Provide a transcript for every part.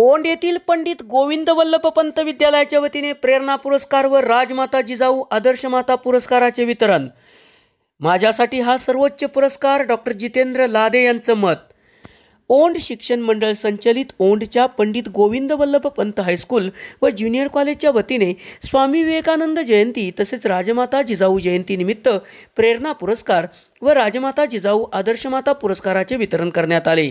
ओंड येथील पंडित गोविंद वल्लभ पंत विद्यालयाच्या वतीने प्रेरणा पुरस्कार व राजमाता जिजाऊ आदर्श माता पुरस्काराचे वितरण माझ्यासाठी हा सर्वोच्च पुरस्कार डॉक्टर जितेंद्र लादे यांचं मत ओंड शिक्षण मंडळ संचलित ओंडच्या पंडित गोविंद वल्लभ पंत हायस्कूल व ज्युनियर कॉलेजच्या वतीने स्वामी विवेकानंद जयंती तसेच राजमाता जिजाऊ जयंतीनिमित्त प्रेरणा पुरस्कार व राजमाता जिजाऊ आदर्शमाता पुरस्काराचे वितरण करण्यात आले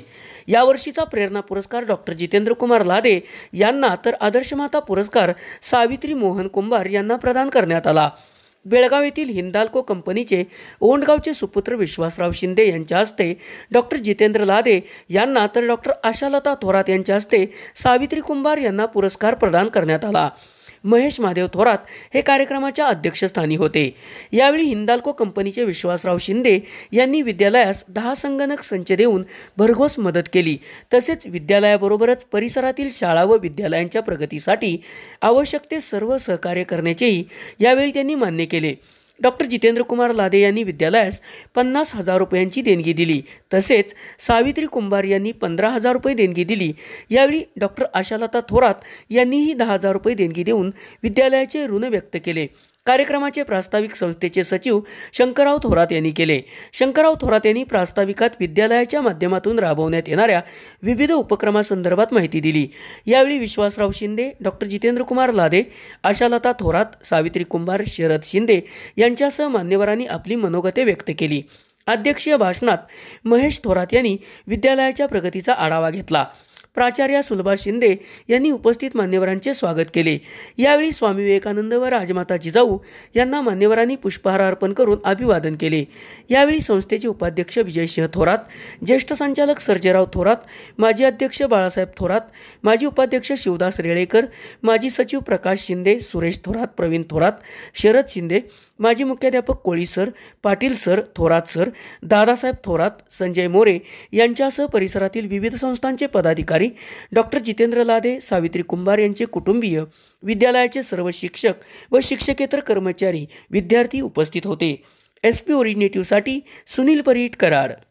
यावर्षीचा प्रेरणा पुरस्कार डॉक्टर जितेंद्र कुमार लादे यांना तर आदर्शमाता पुरस्कार सावित्री मोहन कुंभार यांना प्रदान करण्यात आला बेळगाव येथील हिंदाल्को कंपनीचे ओंडगावचे सुपुत्र विश्वासराव शिंदे यांच्या हस्ते डॉक्टर जितेंद्र लादे यांना तर डॉक्टर आशालता थोरात यांच्या हस्ते सावित्री कुंभार यांना पुरस्कार प्रदान करण्यात आला महेश महादेव थोरात हे कार्यक्रमाच्या अध्यक्षस्थानी होते यावेळी हिंदाल्को कंपनीचे विश्वासराव शिंदे यांनी विद्यालयास दहा संगणक संच देऊन भरघोस मदत केली तसेच विद्यालयाबरोबरच परिसरातील शाळा व विद्यालयांच्या प्रगतीसाठी आवश्यक ते सर्व सहकार्य करण्याचेही यावेळी त्यांनी मान्य केले डॉक्टर जितेंद्र कुमार लादे यांनी विद्यालयास पन्नास हजार रुपयांची देणगी दिली तसेच सावित्री कुंभार यांनी पंधरा हजार रुपये देणगी दिली यावेळी डॉक्टर आशालता थोरात यांनीही दहा हजार रुपये देणगी देऊन विद्यालयाचे ऋण व्यक्त केले कार्यक्रमाचे प्रास्ताविक संस्थेचे सचिव शंकरराव थोरात यांनी केले शंकरराव थोरात यांनी प्रास्ताविकात विद्यालयाच्या माध्यमातून राबवण्यात येणाऱ्या विविध उपक्रमासंदर्भात माहिती दिली यावेळी विश्वासराव शिंदे डॉक्टर जितेंद्रकुमार लादे आशालता थोरात सावित्री कुंभार शरद शिंदे यांच्यासह मान्यवरांनी आपली मनोगते व्यक्त केली अध्यक्षीय भाषणात महेश थोरात यांनी विद्यालयाच्या प्रगतीचा आढावा घेतला प्राचार्य सुलभा शिंदे यांनी उपस्थित मान्यवरांचे स्वागत केले यावेळी स्वामी विवेकानंद व राजमाता जिजाऊ यांना मान्यवरांनी पुष्पहार अर्पण करून अभिवादन केले यावेळी संस्थेचे उपाध्यक्ष विजयसिंह थोरात ज्येष्ठ संचालक सर्जेराव थोरात माजी अध्यक्ष बाळासाहेब थोरात माजी उपाध्यक्ष शिवदास रेळेकर माजी सचिव प्रकाश शिंदे सुरेश थोरात प्रवीण थोरात शरद शिंदे माजी मुख्याध्यापक Koli sir Patil sir Thorat sir Dadasaheb Thorat Sanjay More यांच्यासह परिसरातील विविध संस्थांचे पदाधिकारी डॉक्टर जितेंद्र लादे सावित्री कुंभार यांचे कुटुंबीय विद्यालयाचे सर्व शिक्षक व शिक्षकेतर कर्मचारी विद्यार्थी उपस्थित होते एस पी ओरिजिनेटिव्हसाठी सुनील परीट कराड